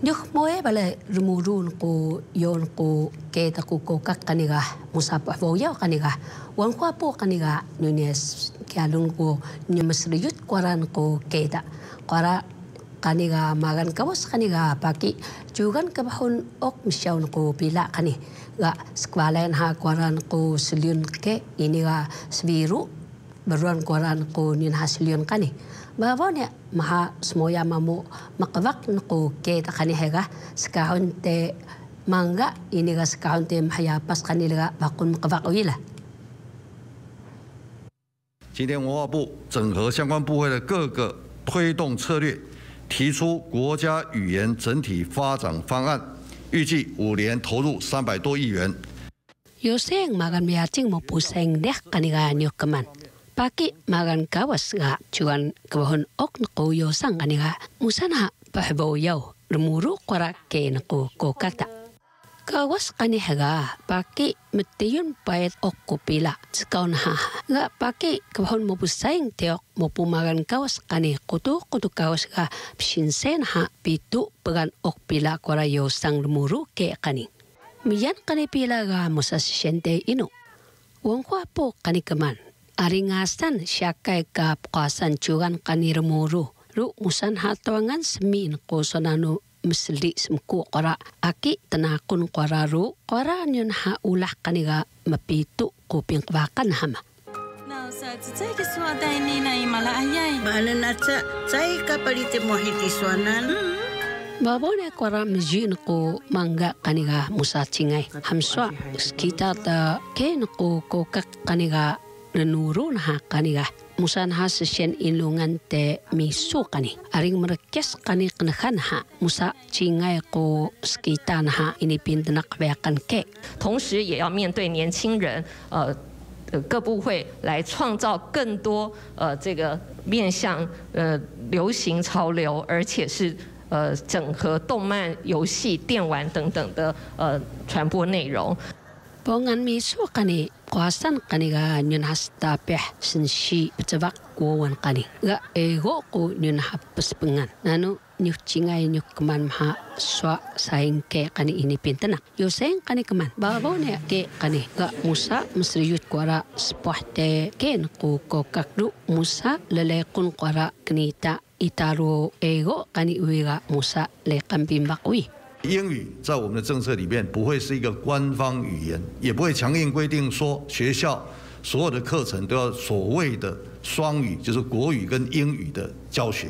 Yuk boleh bale rumurun ku yon ku keta ku ku kak kaniga musapa vo yau kaniga wan ku apu kaniga nunes kialun ku nyemes riyut kuaran ku keta kuara kaniga magan kabos kaniga paki jugan kabahun ok misyaun ku pila kani ga sekwalen ha kuaran ku selun ke iniga sviru 今天文化部整合相关部委的各个推动策略，提出国家语言整体发展方案，预计五年投入三百多亿元。有些我们比较想摸不清的，刚才那个什么。paki magan kawas ga cuan kebahon ok nko yo sang kaniga musana pahbo yau, remuru kwara ke nko ko kata kawas kanihaga paki metiun payat ok kupila sekaun ha ga paki kebahon mopu saing teok mopu magan kawas kani kutu kutu kawas ga pshinsen ha pitu pegan ok pila kwara yo sang remuru ke kani Miyan kanipila ga musasisyente ino. Wong kani keman. Aringasan syakai ka pukasan curan kanirmuru Ru musan hatawangan semin kosonanu mesli semku kora aki tenakun kora ru kora nyun ha ulah kaniga mepitu kuping kebakan hama. Tsai ki suwa dai ni na imala ayai. Mana na tsa tsai ka palite mohiti suanan. Hmm. Babone kwara mjin ko mangga kaniga musa cingai. Hamswa skita ta ken ko kokak kaniga 同时也要面对年轻人，呃，各部会来创造更多呃，这个面向呃流行潮流，而且是呃整合动漫、游戏、电玩等等的呃传播内容。pongan mi so kani kuasan kani ga nyun hasta peh sin shi pecebak kuwan kani ga ego ku nyun hapus pengan nanu nyuk cingai nyuk keman maha swa saing ke kani ini pintena ah. yo saing kani keman babau ne ke kani ga musa yut kuara spoh te ken ku kokak du musa kun kuara kenita itaro ego kani ga musa lekan bimbak 英语在我们的政策里面不会是一个官方语言，也不会强硬规定说学校所有的课程都要所谓的双语，就是国语跟英语的教学。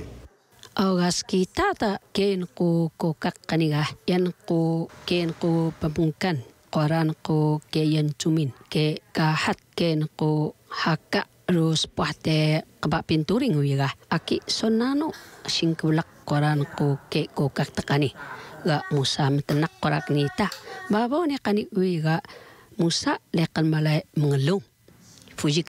ga Musa metenak korak nita babo ni kani uwi Musa lekal malay mengelung fujik